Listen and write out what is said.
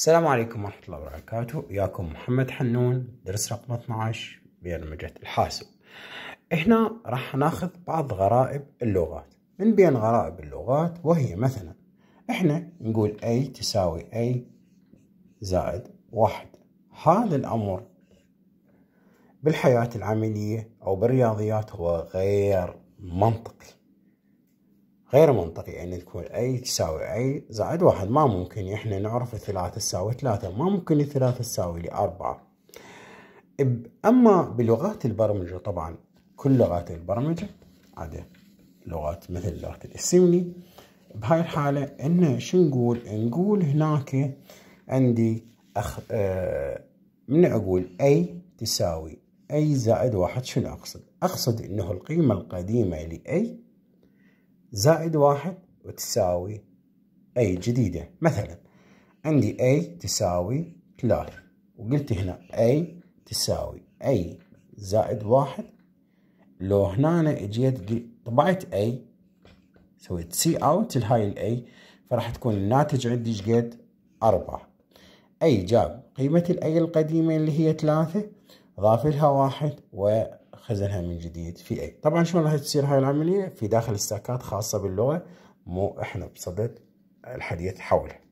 السلام عليكم ورحمة الله وبركاته ياكم محمد حنون درس رقم 12 برمجة الحاسب هنا راح ناخذ بعض غرائب اللغات من بين غرائب اللغات وهي مثلا احنا نقول A تساوي A زائد واحد هذا الأمر بالحياة العملية أو بالرياضيات هو غير منطقي غير منطقي أن يعني تكون أي تساوي أي زائد واحد ما ممكن إحنا نعرف الثلاثة تساوي ثلاثة ما ممكن الثلاثة تساوي لي أربعة أما بلغات البرمجة طبعا كل لغات البرمجة عادة لغات مثل لغة الإسيوني بهاي الحالة إن شو نقول نقول هناك عندي أخ... آه... من أقول أي تساوي أي زائد واحد شنو أقصد أقصد أنه القيمة القديمة لأي زائد واحد وتساوي A جديدة مثلا عندي A تساوي ثلاثة وقلت هنا A تساوي A زائد واحد لو هنا أنا اجيت طبعت A سويت سي اوت لهاي الاي فراح تكون الناتج عندي شقد أربعة أي جاب قيمة الأي القديمة اللي هي ثلاثة غافلها واحد وخزنها من جديد في اي طبعا شلون راح تصير هاي العمليه في داخل الساكات خاصه باللغه مو احنا بصدد الحديث حولها